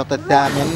الشوط الثامن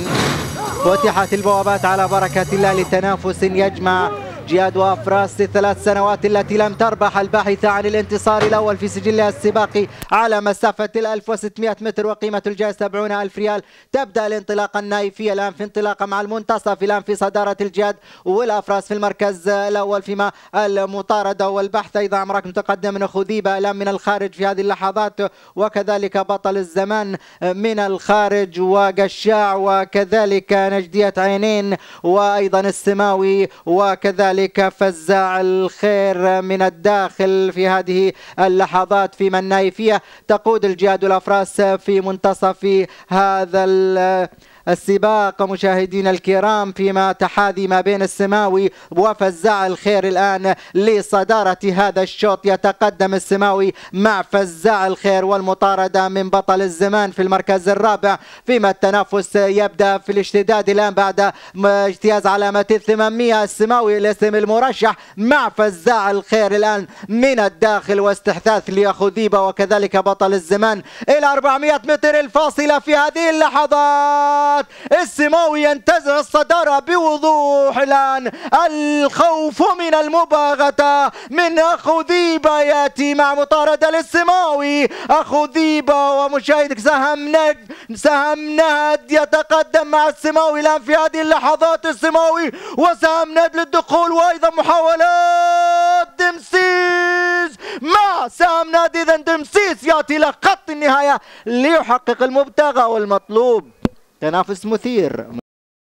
فتحت البوابات على بركة الله لتنافس يجمع جهاد وافراس الثلاث سنوات التي لم تربح الباحثة عن الانتصار الأول في سجلها السباقي على مسافة ال 1600 متر وقيمة الجائزة 70 ألف ريال تبدأ الانطلاقة النايفية الآن في انطلاقة مع المنتصف الآن في صدارة الجهاد والأفراس في المركز الأول فيما المطاردة والبحث أيضا أمرك متقدم من خذيبة الآن من الخارج في هذه اللحظات وكذلك بطل الزمان من الخارج وقشاع وكذلك نجدية عينين وأيضا السماوي وكذلك ذلك فزاع الخير من الداخل في هذه اللحظات في من نايفية تقود الجهاد والأفراس في منتصف هذا السباق مشاهدينا الكرام فيما تحاذي ما بين السماوي وفزاع الخير الآن لصدارة هذا الشوط يتقدم السماوي مع فزاع الخير والمطاردة من بطل الزمان في المركز الرابع فيما التنافس يبدأ في الاشتداد الآن بعد اجتياز علامة 800 السماوي الاسم المرشح مع فزاع الخير الآن من الداخل واستحثاث ليخذيبة وكذلك بطل الزمان إلى 400 متر الفاصلة في هذه اللحظات الصدارات السماوي ينتزع الصدارة بوضوح الآن الخوف من المباغتة من أخو ذيبة يأتي مع مطاردة للسماوي ذيبة ومشاهدك سهم نج سهم نهد يتقدم مع السماوي الآن في هذه اللحظات السماوي وسهم نهد للدخول وأيضا محاولات دمسيز مع سهم نهد إذا دمسيز يأتي إلى خط النهاية ليحقق المبتغى والمطلوب تنافس مثير